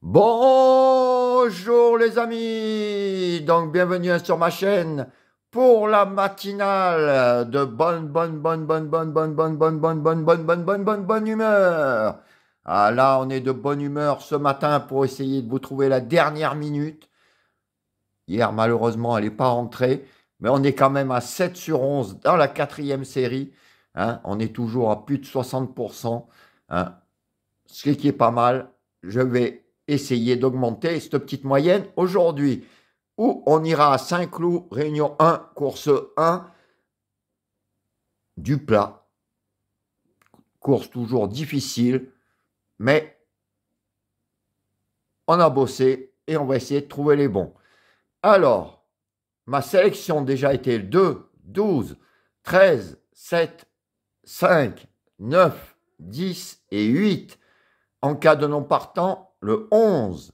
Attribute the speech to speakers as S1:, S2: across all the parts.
S1: Bonjour les amis, donc bienvenue sur ma chaîne pour la matinale de bonne bonne bonne bonne bonne bonne bonne bonne bonne bonne bonne bonne bonne bonne bonne humeur. Ah là, on est de bonne humeur ce matin pour essayer de vous trouver la dernière minute. Hier, malheureusement, elle n'est pas rentrée, mais on est quand même à 7 sur 11 dans la quatrième série. Hein, on est toujours à plus de 60%, hein, ce qui est pas mal. Je vais essayer d'augmenter cette petite moyenne aujourd'hui. Où on ira à Saint-Cloud, Réunion 1, course 1, du plat. Course toujours difficile, mais on a bossé et on va essayer de trouver les bons. Alors, ma sélection déjà été 2, 12, 13, 7, 5, 9, 10 et 8. En cas de non partant, le 11,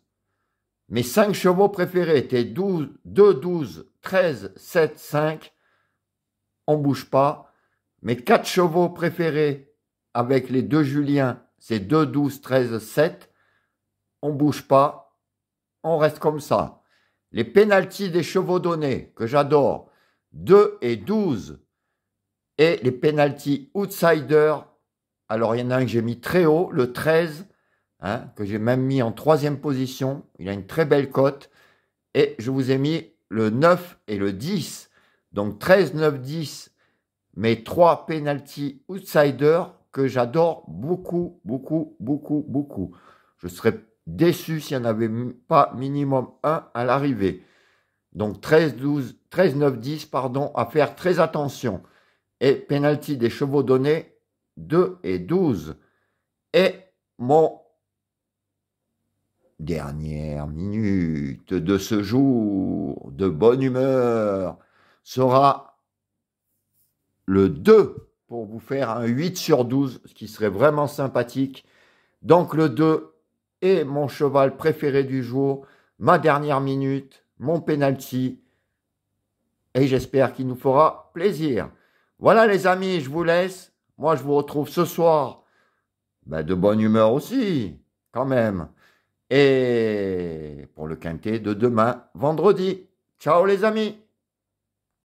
S1: mes 5 chevaux préférés étaient 12, 2, 12, 13, 7, 5. On bouge pas. Mes 4 chevaux préférés avec les deux Juliens, c'est 2, 12, 13, 7. On bouge pas. On reste comme ça. Les pénalties des chevaux donnés, que j'adore, 2 et 12. Et les pénalties outsider, Alors, il y en a un que j'ai mis très haut, le 13 Hein, que j'ai même mis en troisième position. Il a une très belle cote. Et je vous ai mis le 9 et le 10. Donc 13, 9, 10, mes trois penalty outsiders que j'adore beaucoup, beaucoup, beaucoup, beaucoup. Je serais déçu s'il n'y en avait pas minimum un à l'arrivée. Donc 13, 12, 13, 9, 10, pardon, à faire très attention. Et penalty des chevaux donnés, 2 et 12. Et mon dernière minute de ce jour de bonne humeur sera le 2 pour vous faire un 8 sur 12, ce qui serait vraiment sympathique. Donc le 2 est mon cheval préféré du jour, ma dernière minute, mon penalty, et j'espère qu'il nous fera plaisir. Voilà les amis, je vous laisse. Moi je vous retrouve ce soir. Ben, de bonne humeur aussi, quand même et pour le quintet de demain, vendredi. Ciao les amis